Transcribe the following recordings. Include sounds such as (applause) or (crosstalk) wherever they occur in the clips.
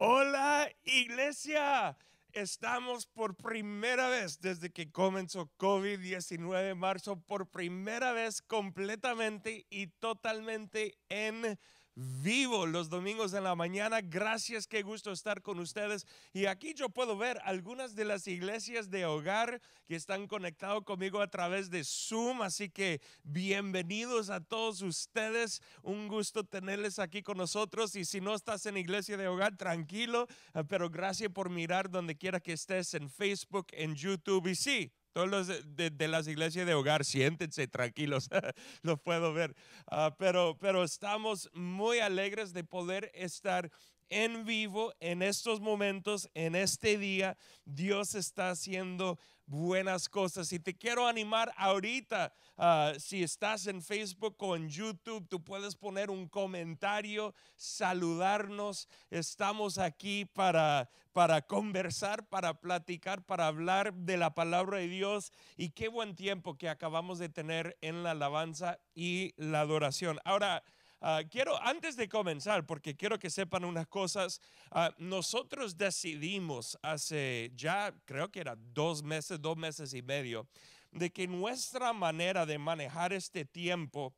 Hola iglesia, estamos por primera vez desde que comenzó COVID-19 en marzo, por primera vez completamente y totalmente en vivo los domingos de la mañana. Gracias, qué gusto estar con ustedes. Y aquí yo puedo ver algunas de las iglesias de hogar que están conectados conmigo a través de Zoom. Así que bienvenidos a todos ustedes. Un gusto tenerles aquí con nosotros. Y si no estás en iglesia de hogar, tranquilo, eh, pero gracias por mirar donde quiera que estés en Facebook, en YouTube. Y sí, todos los de, las iglesias de hogar, siéntense tranquilos, (laughs) lo puedo ver. Ah, pero, pero estamos muy alegres de poder estar en vivo, en estos momentos, en este día, Dios está haciendo buenas cosas. Y te quiero animar ahorita, ah, si estás en Facebook o en YouTube, tú puedes poner un comentario, saludarnos. Estamos aquí para, para conversar, para platicar, para hablar de la palabra de Dios. Y qué buen tiempo que acabamos de tener en la alabanza y la adoración. Ahora, Ah, quiero, antes de comenzar, porque quiero que sepan unas cosas, ah, nosotros decidimos hace ya, creo que era dos meses, dos meses y medio, de que nuestra manera de manejar este tiempo,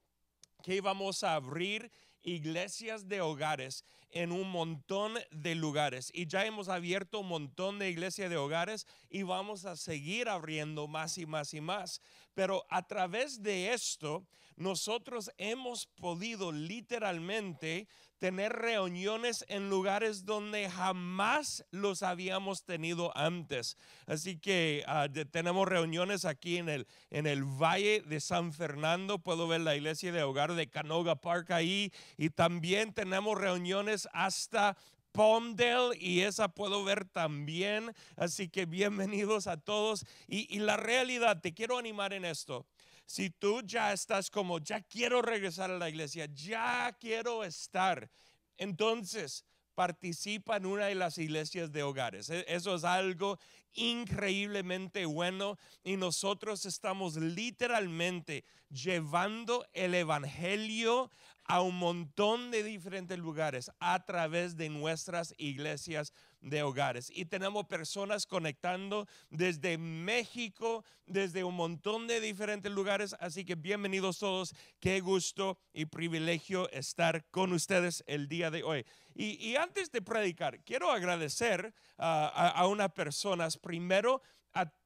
que íbamos a abrir iglesias de hogares en un montón de lugares. Y ya hemos abierto un montón de iglesias de hogares y vamos a seguir abriendo más y más y más. Pero a través de esto, nosotros hemos podido literalmente tener reuniones en lugares donde jamás los habíamos tenido antes. Así que ah, tenemos reuniones aquí en el, en el Valle de San Fernando, puedo ver la iglesia de hogar de Canoga Park ahí, y también tenemos reuniones hasta Palmdale y esa puedo ver también. Así que bienvenidos a todos. Y, y, la realidad, te quiero animar en esto. Si tú ya estás como, ya quiero regresar a la iglesia, ya quiero estar, entonces participa en una de las iglesias de hogares. E, eso es algo increíblemente bueno y nosotros estamos literalmente llevando el Evangelio a un montón de diferentes lugares a través de nuestras iglesias de hogares. Y tenemos personas conectando desde México, desde un montón de diferentes lugares. Así que bienvenidos todos. Qué gusto y privilegio estar con ustedes el día de hoy. Y, antes de predicar, quiero agradecer ah, a, a unas personas. Primero,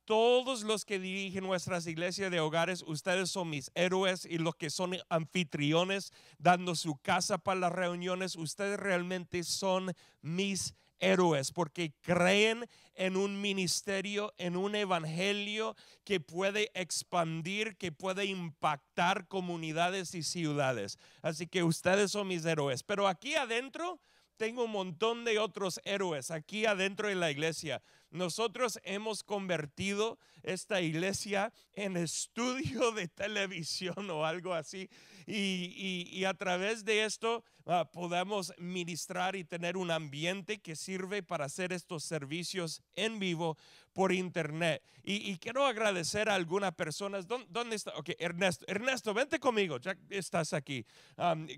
todos los que dirigen nuestras iglesias de hogares, ustedes son mis héroes y los que son anfitriones dando su casa para las reuniones, ustedes realmente son mis héroes porque creen en un ministerio, en un evangelio que puede expandir, que puede impactar comunidades y ciudades. Así que ustedes son mis héroes. Pero aquí adentro tengo un montón de otros héroes, aquí adentro en la iglesia nosotros hemos convertido esta iglesia en estudio de televisión o algo así. Y, a través de esto ah, podemos ministrar y tener un ambiente que sirve para hacer estos servicios en vivo por internet. Y, quiero agradecer a algunas personas. ¿Dónde, está? Ok, Ernesto. Ernesto, vente conmigo. Ya estás aquí.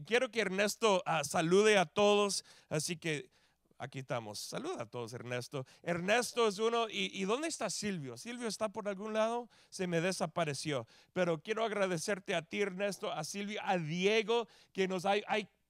quiero que Ernesto ah, salude a todos. Así que... Aquí estamos. Saluda a todos, Ernesto. Ernesto es uno. ¿Y, dónde está Silvio? ¿Silvio está por algún lado? Se me desapareció. Pero quiero agradecerte a ti, Ernesto, a Silvio, a Diego, que nos hay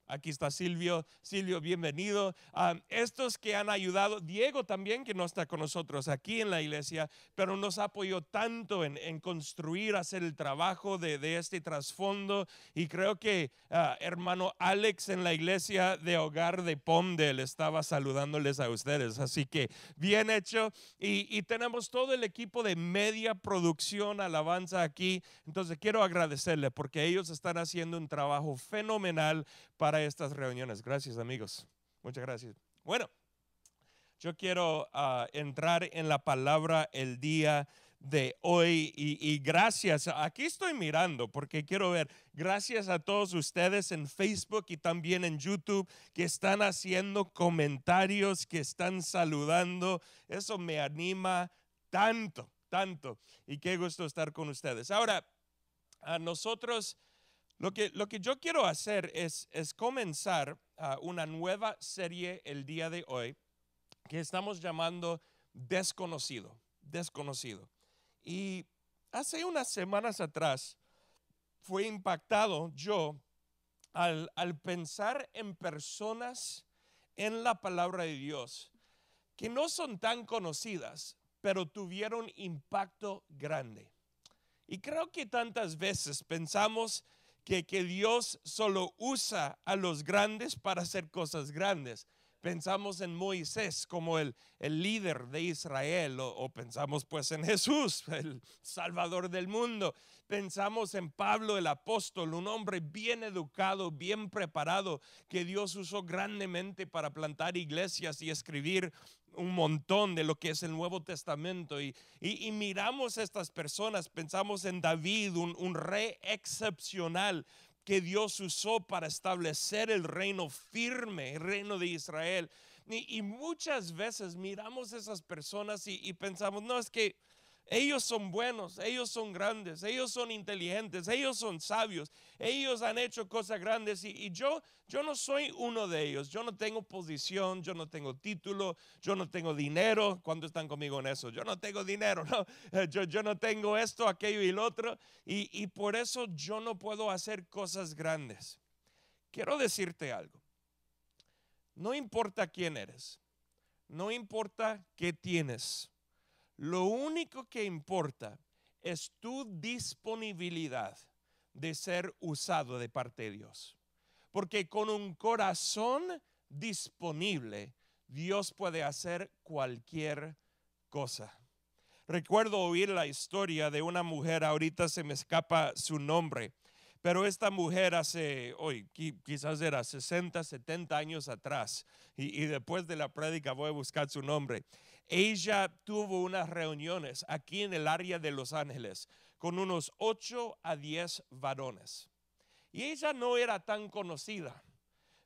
Aquí está Silvio. Silvio, bienvenido. a ah, estos que han ayudado, Diego también, que no está con nosotros aquí en la iglesia, pero nos apoyó tanto en, construir, hacer el trabajo de, este trasfondo. Y creo que ah, hermano Alex en la iglesia de Hogar de Pondel estaba saludándoles a ustedes. Así que bien hecho. Y, y tenemos todo el equipo de media producción, alabanza aquí. Entonces quiero agradecerle porque ellos están haciendo un trabajo fenomenal para estas reuniones. Gracias amigos. Muchas gracias. Bueno, yo quiero ah, entrar en la palabra el día de hoy y, y, gracias. Aquí estoy mirando porque quiero ver. Gracias a todos ustedes en Facebook y también en YouTube que están haciendo comentarios, que están saludando. Eso me anima tanto, tanto. Y qué gusto estar con ustedes. Ahora, a nosotros lo que, lo que yo quiero hacer es, es comenzar ah, una nueva serie el día de hoy que estamos llamando Desconocido, Desconocido. Y hace unas semanas atrás fue impactado yo al, al pensar en personas en la palabra de Dios que no son tan conocidas, pero tuvieron impacto grande. Y creo que tantas veces pensamos que, Dios solo usa a los grandes para hacer cosas grandes pensamos en Moisés como el, el líder de Israel o, pensamos pues en Jesús, (laughs) el Salvador del mundo. Pensamos en Pablo el apóstol, un hombre bien educado, bien preparado, que Dios usó grandemente para plantar iglesias y escribir un montón de lo que es el Nuevo Testamento. Y, miramos a estas personas, pensamos en David, un, un rey excepcional, que Dios usó para establecer el reino firme, el reino de Israel. Y, muchas veces miramos a esas personas y, y pensamos, no, es que ellos son buenos, ellos son grandes, ellos son inteligentes, ellos son sabios, ellos han hecho cosas grandes y, yo, yo no soy uno de ellos. Yo no tengo posición, yo no tengo título, yo no tengo dinero. cuando están conmigo en eso? Yo no tengo dinero, no. (laughs) Yo, no tengo esto, aquello y lo otro. y por eso yo no puedo hacer cosas grandes. Quiero decirte algo. No importa quién eres, no importa qué tienes lo único que importa es tu disponibilidad de ser usado de parte de Dios. Porque con un corazón disponible, Dios puede hacer cualquier cosa. Recuerdo oír la historia de una mujer, ahorita se me escapa su nombre, pero esta mujer hace, hoy quizás era 60, 70 años atrás, y, después de la prédica voy a buscar su nombre. Ella tuvo unas reuniones aquí en el área de Los Ángeles con unos 8 a 10 varones. Y ella no era tan conocida,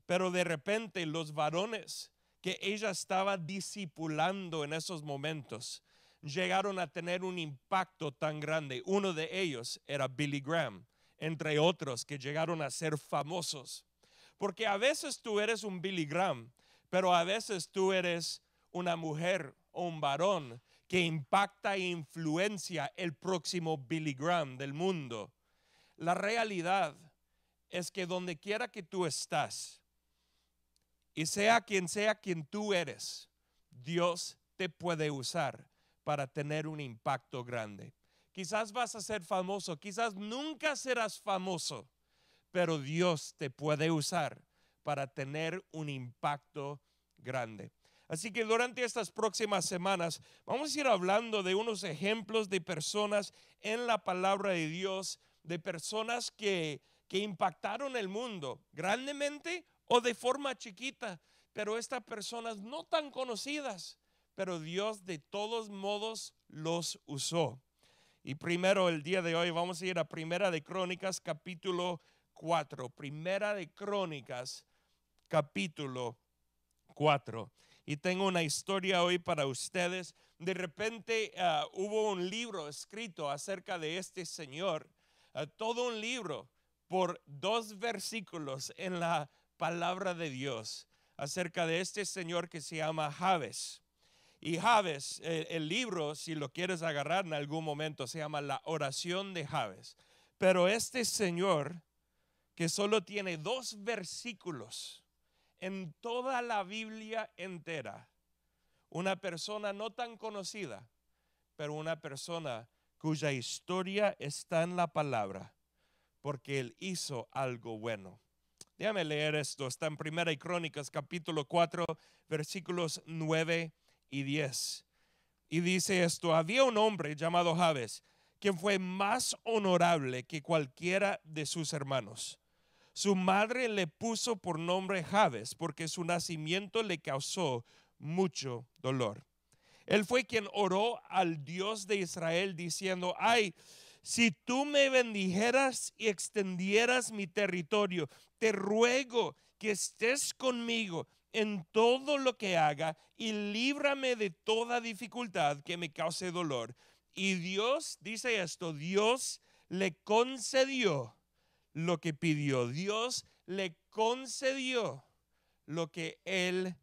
pero de repente los varones que ella estaba discipulando en esos momentos llegaron a tener un impacto tan grande. Uno de ellos era Billy Graham, entre otros que llegaron a ser famosos. Porque a veces tú eres un Billy Graham, pero a veces tú eres una mujer un varón que impacta e influencia el próximo Billy Graham del mundo. La realidad es que donde quiera que tú estás, y sea quien sea quien tú eres, Dios te puede usar para tener un impacto grande. Quizás vas a ser famoso, quizás nunca serás famoso, pero Dios te puede usar para tener un impacto grande. Así que durante estas próximas semanas vamos a ir hablando de unos ejemplos de personas en la palabra de Dios, de personas que, impactaron el mundo grandemente o de forma chiquita, pero estas personas no tan conocidas, pero Dios de todos modos los usó. Y primero el día de hoy vamos a ir a Primera de Crónicas capítulo 4, Primera de Crónicas capítulo 4 y tengo una historia hoy para ustedes. De repente ah, hubo un libro escrito acerca de este señor, ah, todo un libro por dos versículos en la palabra de Dios acerca de este señor que se llama Javes. Y Javes, el, el, libro, si lo quieres agarrar en algún momento, se llama La oración de Javes. Pero este señor, que solo tiene dos versículos en toda la Biblia entera, una persona no tan conocida, pero una persona cuya historia está en la palabra, porque él hizo algo bueno. Déjame leer esto, está en Primera y Crónicas capítulo 4, versículos 9 y 10. Y dice esto, había un hombre llamado Javes, quien fue más honorable que cualquiera de sus hermanos su madre le puso por nombre Javes porque su nacimiento le causó mucho dolor. Él fue quien oró al Dios de Israel diciendo, ay, si tú me bendijeras y extendieras mi territorio, te ruego que estés conmigo en todo lo que haga y líbrame de toda dificultad que me cause dolor. Y Dios, dice esto, Dios le concedió lo que pidió. Dios le concedió lo que él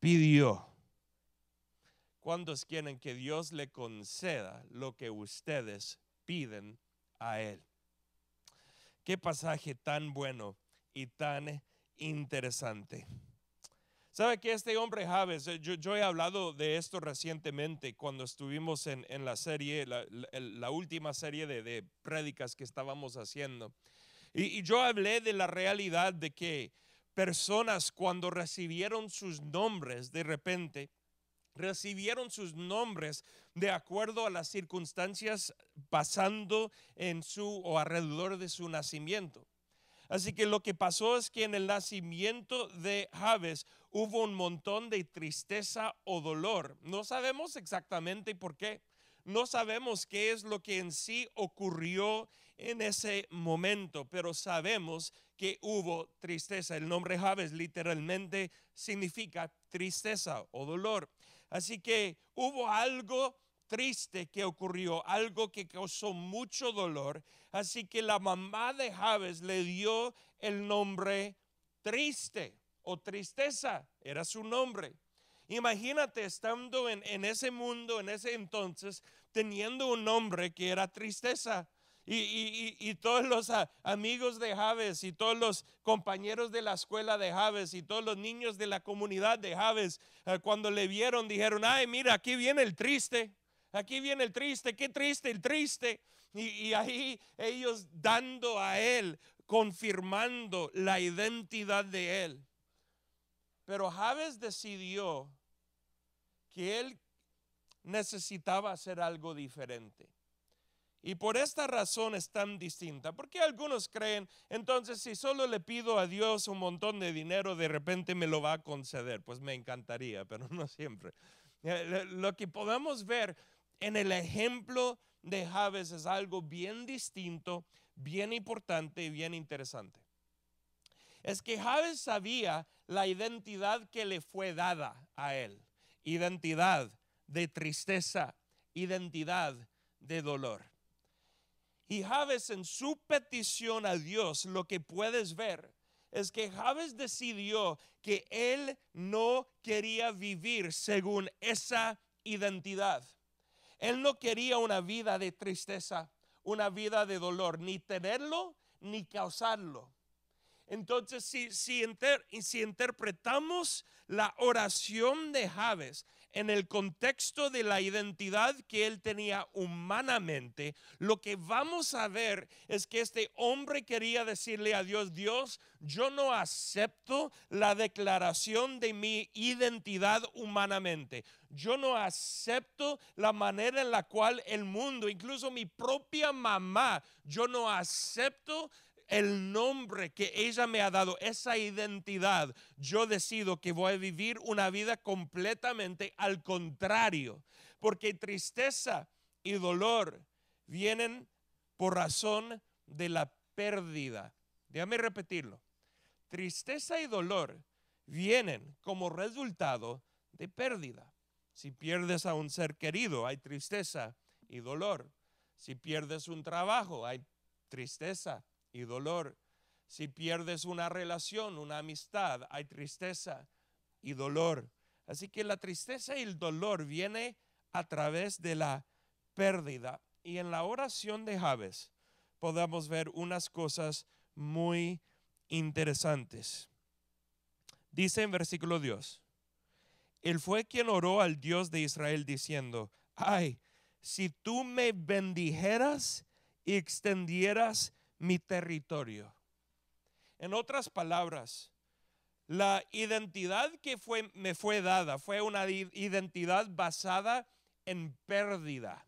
pidió. ¿Cuántos quieren que Dios le conceda lo que ustedes piden a él? Qué pasaje tan bueno y tan interesante. ¿Sabe que este hombre Javes, eh, yo, he hablado de esto recientemente cuando estuvimos en, la serie, la, última serie de, de prédicas que estábamos haciendo. Y, yo hablé de la realidad de que personas cuando recibieron sus nombres de repente, recibieron sus nombres de acuerdo a las circunstancias pasando en su o alrededor de su nacimiento. Así que lo que pasó es que en el nacimiento de Javes hubo un montón de tristeza o dolor. No sabemos exactamente por qué. No sabemos qué es lo que en sí ocurrió en ese momento, pero sabemos que hubo tristeza. El nombre Javes literalmente significa tristeza o dolor. Así que hubo algo triste que ocurrió, algo que causó mucho dolor. Así que la mamá de Javes le dio el nombre triste o tristeza, era su nombre. Imagínate estando en, ese mundo, en ese entonces, teniendo un nombre que era tristeza. Y, todos los amigos de Javes y todos los compañeros de la escuela de Javes y todos los niños de la comunidad de Javes, eh, cuando le vieron, dijeron, ay, mira, aquí viene el triste, aquí viene el triste, qué triste el triste. Y, y ahí ellos dando a él, confirmando la identidad de él. Pero Javes decidió que él necesitaba hacer algo diferente. Y por esta razón es tan distinta, porque algunos creen, entonces si solo le pido a Dios un montón de dinero, de repente me lo va a conceder. Pues me encantaría, (laughs) pero no siempre. Eh, lo que podemos ver en el ejemplo de Javes es algo bien distinto, bien importante y bien interesante. Es que Javes sabía la identidad que le fue dada a él, identidad de tristeza, identidad de dolor. Y Javes en su petición a Dios, lo que puedes ver es que Javes decidió que él no quería vivir según esa identidad. Él no quería una vida de tristeza, una vida de dolor, ni tenerlo ni causarlo. Entonces, si, si, interpretamos la oración de Javes en el contexto de la identidad que él tenía humanamente, lo que vamos a ver es que este hombre quería decirle a Dios, Dios, yo no acepto la declaración de mi identidad humanamente. Yo no acepto la manera en la cual el mundo, incluso mi propia mamá, yo no acepto el nombre que ella me ha dado, esa identidad, yo decido que voy a vivir una vida completamente al contrario, porque tristeza y dolor vienen por razón de la pérdida. Déjame repetirlo. Tristeza y dolor vienen como resultado de pérdida. Si pierdes a un ser querido, hay tristeza y dolor. Si pierdes un trabajo, hay tristeza y dolor. Si pierdes una relación, una amistad, hay tristeza y dolor. Así que la tristeza y el dolor viene a través de la pérdida. Y en la oración de Javes Podemos ver unas cosas muy interesantes. Dice en versículo Dios Él fue quien oró al Dios de Israel diciendo, ay, si tú me bendijeras y extendieras mi territorio. En otras palabras, la identidad que fue, me fue dada fue una identidad basada en pérdida.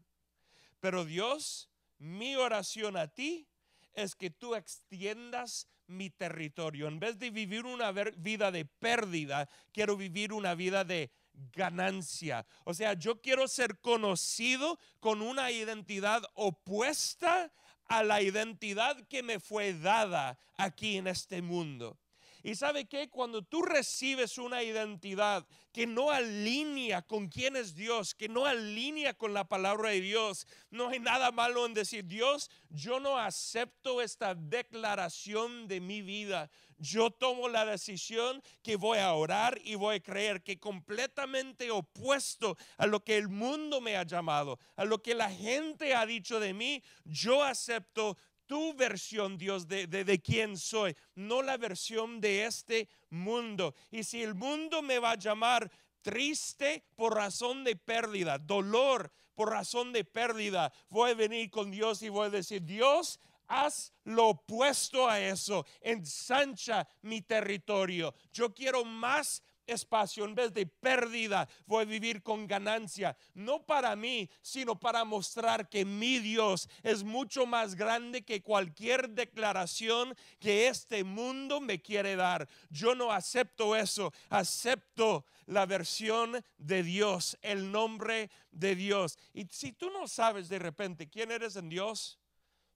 Pero Dios, mi oración a ti es que tú extiendas mi territorio. En vez de vivir una vida de pérdida, quiero vivir una vida de ganancia. O sea, yo quiero ser conocido con una identidad opuesta a la identidad que me fue dada aquí en este mundo. Y sabe que cuando tú recibes una identidad que no alinea con quién es Dios, que no alinea con la palabra de Dios, no hay nada malo en decir, Dios, yo no acepto esta declaración de mi vida. Yo tomo la decisión que voy a orar y voy a creer que completamente opuesto a lo que el mundo me ha llamado, a lo que la gente ha dicho de mí, yo acepto tu versión, Dios, de, de, quién soy, no la versión de este mundo. Y si el mundo me va a llamar triste por razón de pérdida, dolor por razón de pérdida, voy a venir con Dios y voy a decir, Dios, haz lo opuesto a eso, ensancha mi territorio. Yo quiero más espacio, en vez de pérdida, voy a vivir con ganancia. No para mí, sino para mostrar que mi Dios es mucho más grande que cualquier declaración que este mundo me quiere dar. Yo no acepto eso, acepto la versión de Dios, el nombre de Dios. Y si tú no sabes de repente quién eres en Dios,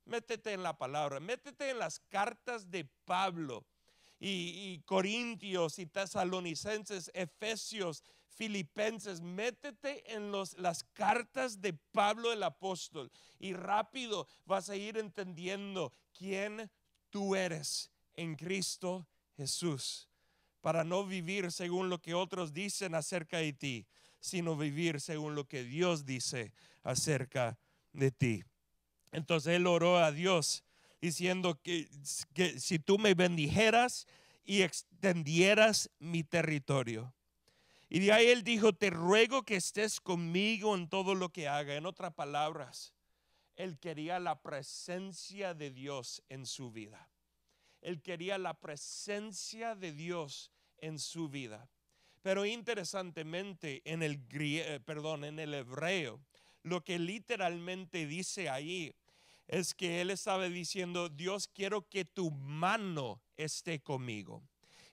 métete en la palabra, métete en las cartas de Pablo y, Corintios y Tesalonicenses, Efesios, Filipenses, métete en las cartas de Pablo el apóstol y rápido vas a ir entendiendo quién tú eres en Cristo Jesús, para no vivir según lo que otros dicen acerca de ti, sino vivir según lo que Dios dice acerca de ti. Entonces él oró a Dios diciendo que, si tú me bendijeras y extendieras mi territorio. Y de ahí él dijo, te ruego que estés conmigo en todo lo que haga. En otras palabras, él quería la presencia de Dios en su vida. Él quería la presencia de Dios en su vida. Pero interesantemente, en el, eh, perdón, en el hebreo, lo que literalmente dice ahí es que él estaba diciendo, Dios quiero que tu mano esté conmigo.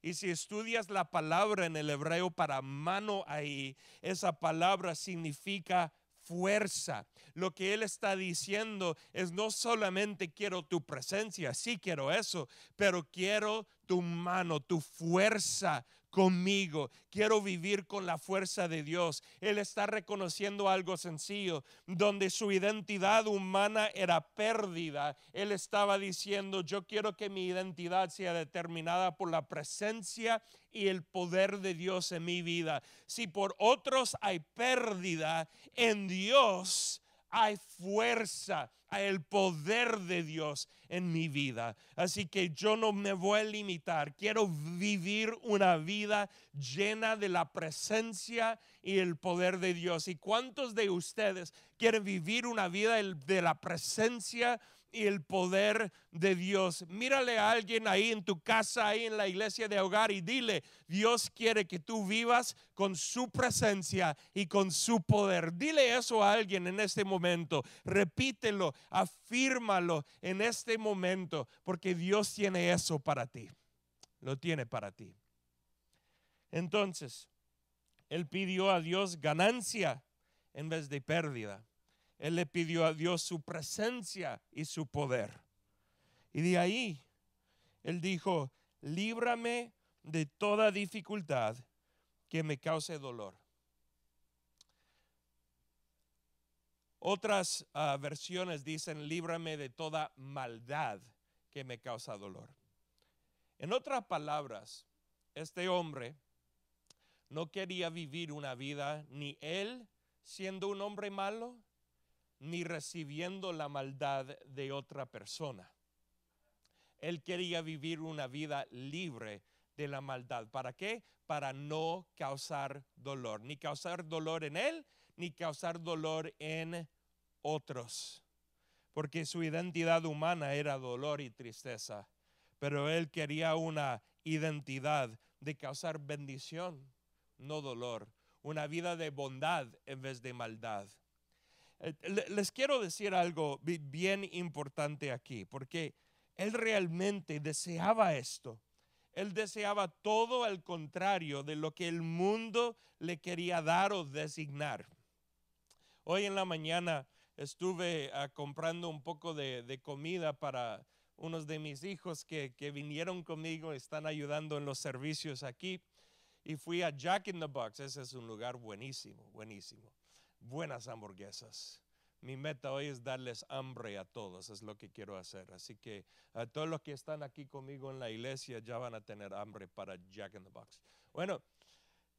Y si estudias la palabra en el hebreo para mano ahí, esa palabra significa fuerza. Lo que Él está diciendo es no solamente quiero tu presencia, sí quiero eso, pero quiero tu mano, tu fuerza, conmigo, quiero vivir con la fuerza de Dios. Él está reconociendo algo sencillo, donde su identidad humana era pérdida. Él estaba diciendo, yo quiero que mi identidad sea determinada por la presencia y el poder de Dios en mi vida. Si por otros hay pérdida, en Dios hay fuerza, hay el poder de Dios en mi vida. Así que yo no me voy a limitar. Quiero vivir una vida llena de la presencia y el poder de Dios. ¿Y cuántos de ustedes quieren vivir una vida de la presencia y el poder de Dios. Mírale a alguien ahí en tu casa, ahí en la iglesia de hogar y dile, Dios quiere que tú vivas con su presencia y con su poder. Dile eso a alguien en este momento. Repítelo, afírmalo en este momento, porque Dios tiene eso para ti. Lo tiene para ti. Entonces, él pidió a Dios ganancia en vez de pérdida. Él le pidió a Dios su presencia y su poder. Y de ahí, Él dijo, líbrame de toda dificultad que me cause dolor. Otras ah, versiones dicen, líbrame de toda maldad que me causa dolor. En otras palabras, este hombre no quería vivir una vida ni él siendo un hombre malo, ni recibiendo la maldad de otra persona. Él quería vivir una vida libre de la maldad. ¿Para qué? Para no causar dolor, ni causar dolor en él, ni causar dolor en otros. Porque su identidad humana era dolor y tristeza, pero él quería una identidad de causar bendición, no dolor, una vida de bondad en vez de maldad. Eh, les quiero decir algo bien importante aquí, porque él realmente deseaba esto. Él deseaba todo al contrario de lo que el mundo le quería dar o designar. Hoy en la mañana estuve ah, comprando un poco de, comida para unos de mis hijos que, que, vinieron conmigo, están ayudando en los servicios aquí. Y fui a Jack in the Box, ese es un lugar buenísimo, buenísimo buenas hamburguesas. Mi meta hoy es darles hambre a todos, es lo que quiero hacer. Así que a todos los que están aquí conmigo en la iglesia ya van a tener hambre para Jack in the Box. Bueno,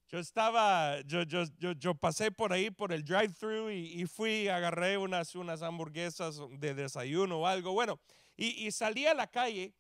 yo estaba, yo, yo, yo, pasé por ahí, por el drive-thru y, y, fui, agarré unas, unas hamburguesas de desayuno o algo. Bueno, y, y salí a la calle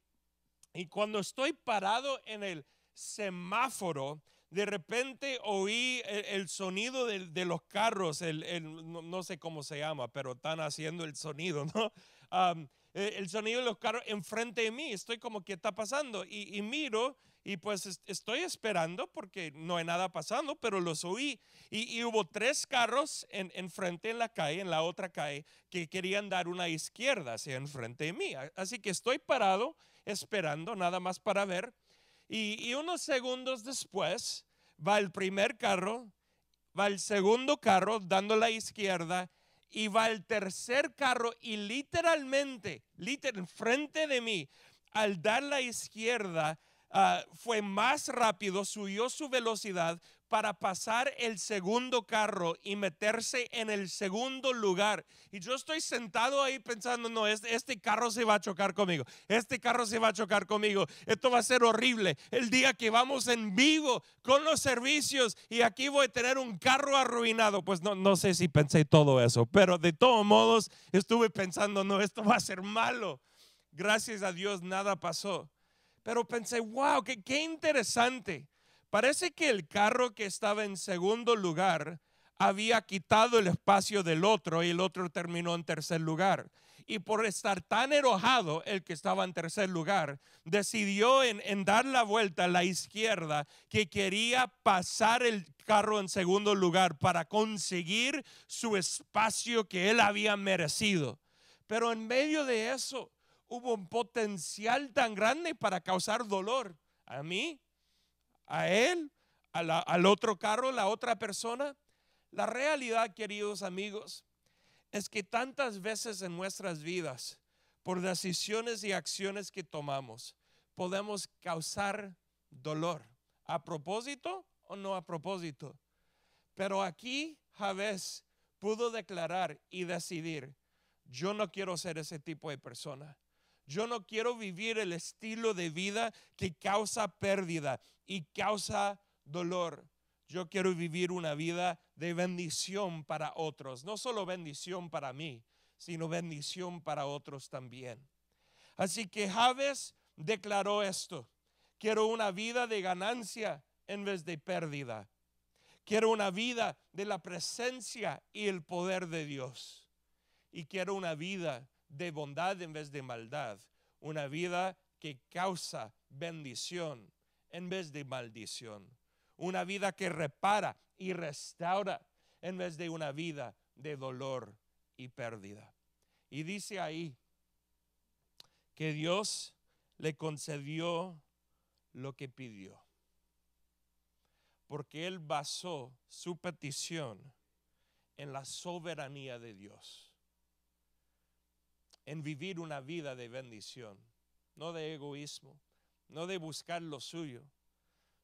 y cuando estoy parado en el semáforo, de repente oí el, sonido de, los carros, no, sé cómo se llama, pero están haciendo el sonido, ¿no? (laughs) E, el sonido de los carros enfrente de mí, estoy como que está pasando y, miro y pues estoy esperando porque no hay nada pasando, pero los oí. Y, hubo tres carros enfrente en la calle, en la otra calle, que querían dar una izquierda hacia enfrente de mí. Así que estoy parado esperando nada más para ver y, unos segundos después va el primer carro, va el segundo carro dando la izquierda y va el tercer carro y literalmente, literalmente, frente de mí, al dar la izquierda, ah, fue más rápido, subió su velocidad, para pasar el segundo carro y meterse en el segundo lugar. Y yo estoy sentado ahí pensando, no, este, carro se va a chocar conmigo, este carro se va a chocar conmigo, esto va a ser horrible. El día que vamos en vivo con los servicios y aquí voy a tener un carro arruinado, pues no, no sé si pensé todo eso, pero de todos modos estuve pensando, no, esto va a ser malo. Gracias a Dios nada pasó. Pero pensé, wow, qué, qué interesante Parece que el carro que estaba en segundo lugar había quitado el espacio del otro y el otro terminó en tercer lugar. Y por estar tan enojado el que estaba en tercer lugar, decidió en, dar la vuelta a la izquierda que quería pasar el carro en segundo lugar para conseguir su espacio que él había merecido. Pero en medio de eso hubo un potencial tan grande para causar dolor a mí a él, al otro carro, la otra persona. La realidad, queridos amigos, es que tantas veces en nuestras vidas, por decisiones y acciones que tomamos, podemos causar dolor, a propósito o no a propósito. Pero aquí Javés pudo declarar y decidir, yo no quiero ser ese tipo de persona. Yo no quiero vivir el estilo de vida que causa pérdida y causa dolor. Yo quiero vivir una vida de bendición para otros, no solo bendición para mí, sino bendición para otros también. Así que Javes declaró esto, quiero una vida de ganancia en vez de pérdida. Quiero una vida de la presencia y el poder de Dios. Y quiero una vida de bondad en vez de maldad, una vida que causa bendición en vez de maldición, una vida que repara y restaura en vez de una vida de dolor y pérdida. Y dice ahí que Dios le concedió lo que pidió, porque él basó su petición en la soberanía de Dios en vivir una vida de bendición, no de egoísmo, no de buscar lo suyo,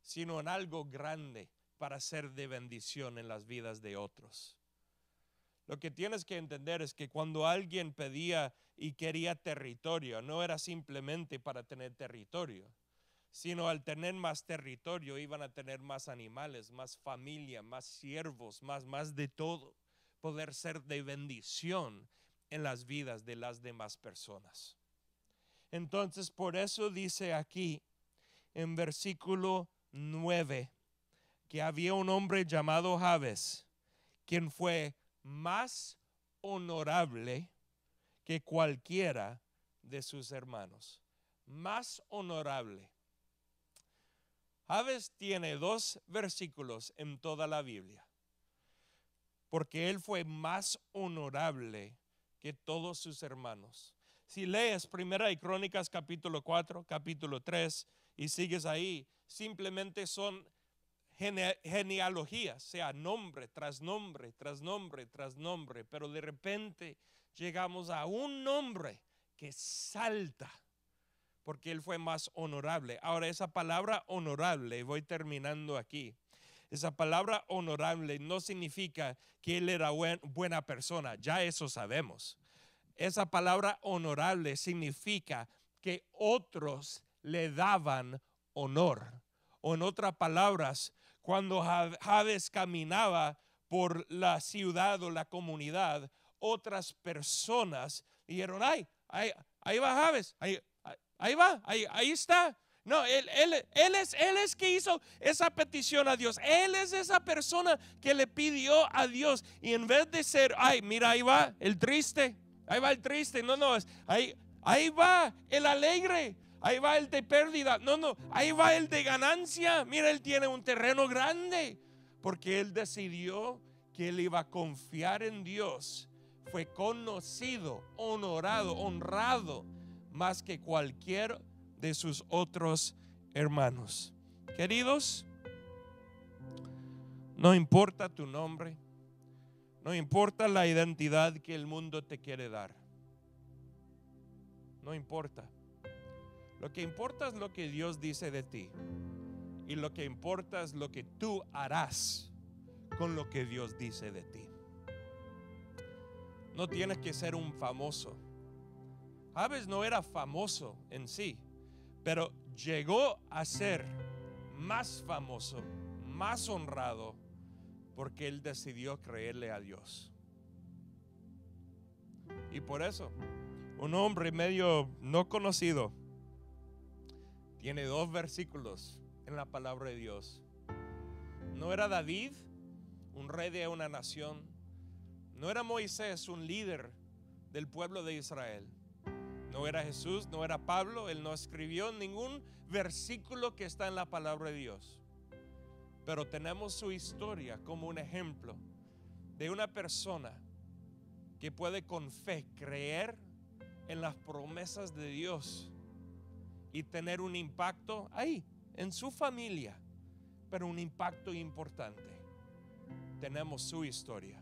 sino en algo grande para ser de bendición en las vidas de otros. Lo que tienes que entender es que cuando alguien pedía y quería territorio, no era simplemente para tener territorio, sino al tener más territorio iban a tener más animales, más familia, más siervos, más, más de todo, poder ser de bendición en las vidas de las demás personas. Entonces, por eso dice aquí en versículo 9 que había un hombre llamado Javes, quien fue más honorable que cualquiera de sus hermanos. Más honorable. Javes tiene dos versículos en toda la Biblia, porque él fue más honorable que todos sus hermanos. Si lees Primera y Crónicas capítulo 4, capítulo 3 y sigues ahí, simplemente son genealogías, sea nombre tras nombre, tras nombre, tras nombre, pero de repente llegamos a un nombre que salta porque él fue más honorable. Ahora esa palabra honorable, voy terminando aquí, esa palabra honorable no significa que él era buena persona, ya eso sabemos. Esa palabra honorable significa que otros le daban honor. O en otras palabras, cuando Javes caminaba por la ciudad o la comunidad, otras personas dijeron, ay, ahí, ahí va Javes, ahí, ahí va, ahí, ahí está. No, él, es, él es que hizo esa petición a Dios. Él es esa persona que le pidió a Dios. Y en vez de ser, ay, mira, ahí va el triste, ahí va el triste. No, no, ahí, ahí va el alegre, ahí va el de pérdida. No, no, ahí va el de ganancia. Mira, él tiene un terreno grande. Porque él decidió que él iba a confiar en Dios. Fue conocido, honorado, honrado, más que cualquier de sus otros hermanos. Queridos, no importa tu nombre, no importa la identidad que el mundo te quiere dar, no importa. Lo que importa es lo que Dios dice de ti y lo que importa es lo que tú harás con lo que Dios dice de ti. No tienes que ser un famoso. aves no era famoso en sí, pero llegó a ser más famoso, más honrado, porque él decidió creerle a Dios. Y por eso, un hombre medio no conocido tiene dos versículos en la palabra de Dios. No era David, un rey de una nación. No era Moisés, un líder del pueblo de Israel. No era Jesús, no era Pablo, él no escribió ningún versículo que está en la palabra de Dios. Pero tenemos su historia como un ejemplo de una persona que puede con fe creer en las promesas de Dios y tener un impacto ahí, en su familia, pero un impacto importante. Tenemos su historia.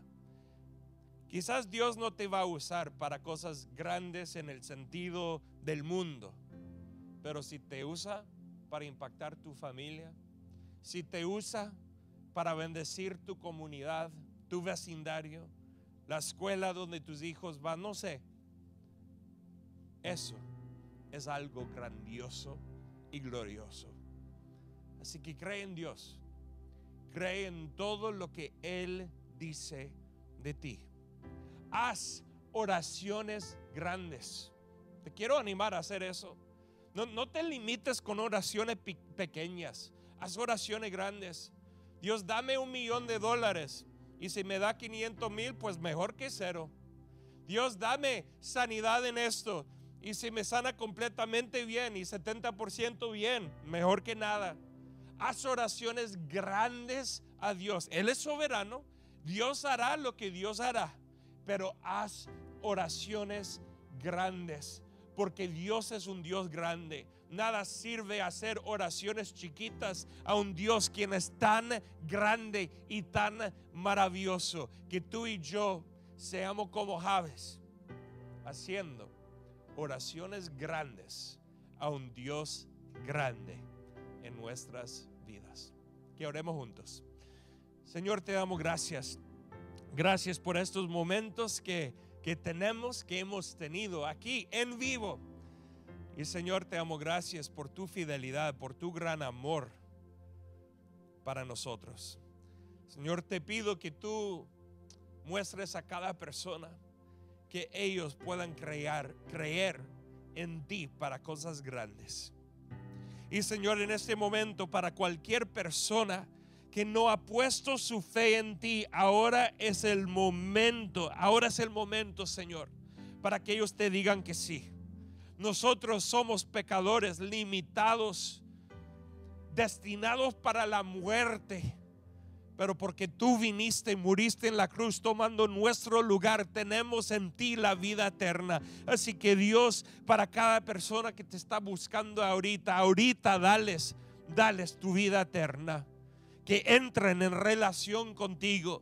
Quizás Dios no te va a usar para cosas grandes en el sentido del mundo, pero si te usa para impactar tu familia, si te usa para bendecir tu comunidad, tu vecindario, la escuela donde tus hijos van, no sé, eso es algo grandioso y glorioso. Así que cree en Dios, cree en todo lo que Él dice de ti haz oraciones grandes. Te quiero animar a hacer eso. No, te limites con oraciones pequeñas. Haz oraciones grandes. Dios, dame un millón de dólares. Y si me da 500 mil, pues mejor que cero. Dios, dame sanidad en esto. Y si me sana completamente bien y 70% bien, mejor que nada. Haz oraciones grandes a Dios. Él es soberano. Dios hará lo que Dios hará pero haz oraciones grandes. Porque Dios es un Dios grande. Nada sirve hacer oraciones chiquitas a un Dios quien es tan grande y tan maravilloso. Que tú y yo seamos como Javes, haciendo oraciones grandes a un Dios grande en nuestras vidas. Que oremos juntos. Señor, te damos gracias Gracias por estos momentos que, tenemos, que hemos tenido aquí en vivo. Y Señor, te amo. Gracias por tu fidelidad, por tu gran amor para nosotros. Señor, te pido que tú muestres a cada persona que ellos puedan creer en ti para cosas grandes. Y Señor, en este momento, para cualquier persona que no ha puesto su fe en ti, ahora es el momento, ahora es el momento, Señor, para que ellos te digan que sí. Nosotros somos pecadores limitados, destinados para la muerte, pero porque tú viniste y muriste en la cruz tomando nuestro lugar, tenemos en ti la vida eterna. Así que Dios, para cada persona que te está buscando ahorita, ahorita dales, dales tu vida eterna que entren en relación contigo,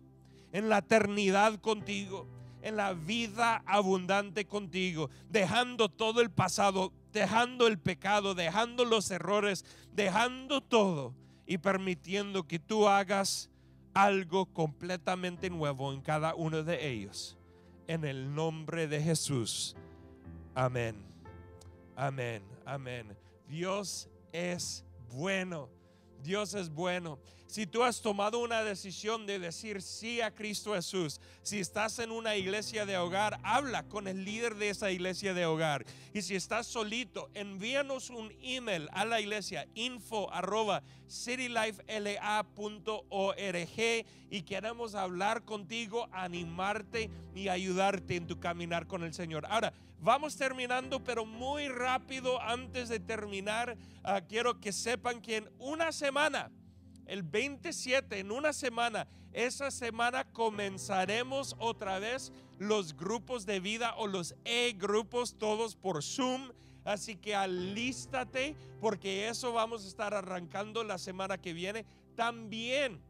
en la eternidad contigo, en la vida abundante contigo, dejando todo el pasado, dejando el pecado, dejando los errores, dejando todo y permitiendo que tú hagas algo completamente nuevo en cada uno de ellos. En el nombre de Jesús. Amén. Amén. Amén. Dios es bueno Dios es bueno. Si tú has tomado una decisión de decir sí a Cristo Jesús, si estás en una iglesia de hogar, habla con el líder de esa iglesia de hogar. Y si estás solito, envíanos un email a la iglesia info y queremos hablar contigo, animarte y ayudarte en tu caminar con el Señor. Ahora, Vamos terminando, pero muy rápido antes de terminar, ah, quiero que sepan que en una semana, el 27, en una semana, esa semana comenzaremos otra vez los grupos de vida o los e-grupos, todos por Zoom. Así que alístate porque eso vamos a estar arrancando la semana que viene. También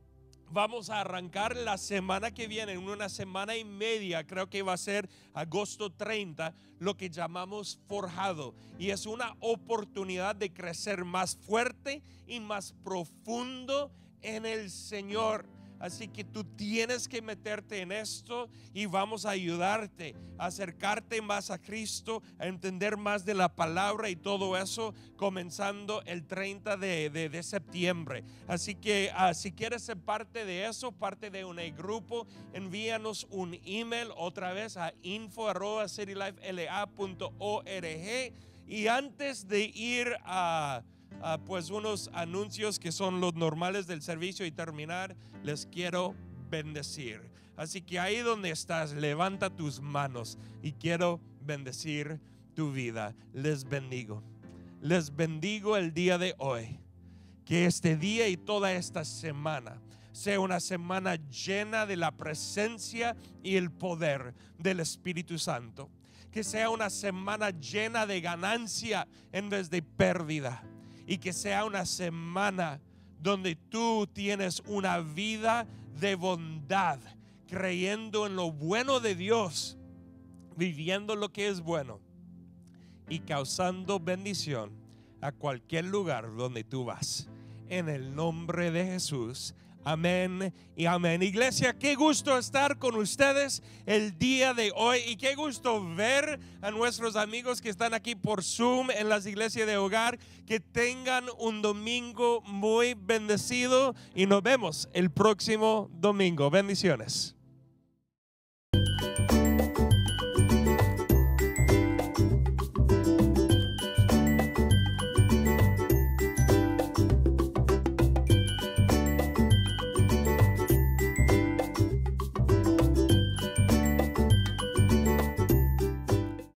vamos a arrancar la semana que viene, en una semana y media, creo que va a ser agosto 30, lo que llamamos forjado. Y es una oportunidad de crecer más fuerte y más profundo en el Señor. Así que tú tienes que meterte en esto y vamos a ayudarte a acercarte más a Cristo, a entender más de la palabra y todo eso comenzando el 30 de, septiembre. Así que ah, si quieres ser parte de eso, parte de un grupo, envíanos un email otra vez a info.citylifela.org y antes de ir a... Ah, pues unos anuncios que son los normales del servicio y terminar, les quiero bendecir. Así que ahí donde estás, levanta tus manos y quiero bendecir tu vida. Les bendigo. Les bendigo el día de hoy. Que este día y toda esta semana sea una semana llena de la presencia y el poder del Espíritu Santo. Que sea una semana llena de ganancia en vez de pérdida y que sea una semana donde tú tienes una vida de bondad, creyendo en lo bueno de Dios, viviendo lo que es bueno y causando bendición a cualquier lugar donde tú vas. En el nombre de Jesús. Amén y amén. Iglesia, qué gusto estar con ustedes el día de hoy y qué gusto ver a nuestros amigos que están aquí por Zoom en las iglesias de hogar. Que tengan un domingo muy bendecido y nos vemos el próximo domingo. Bendiciones.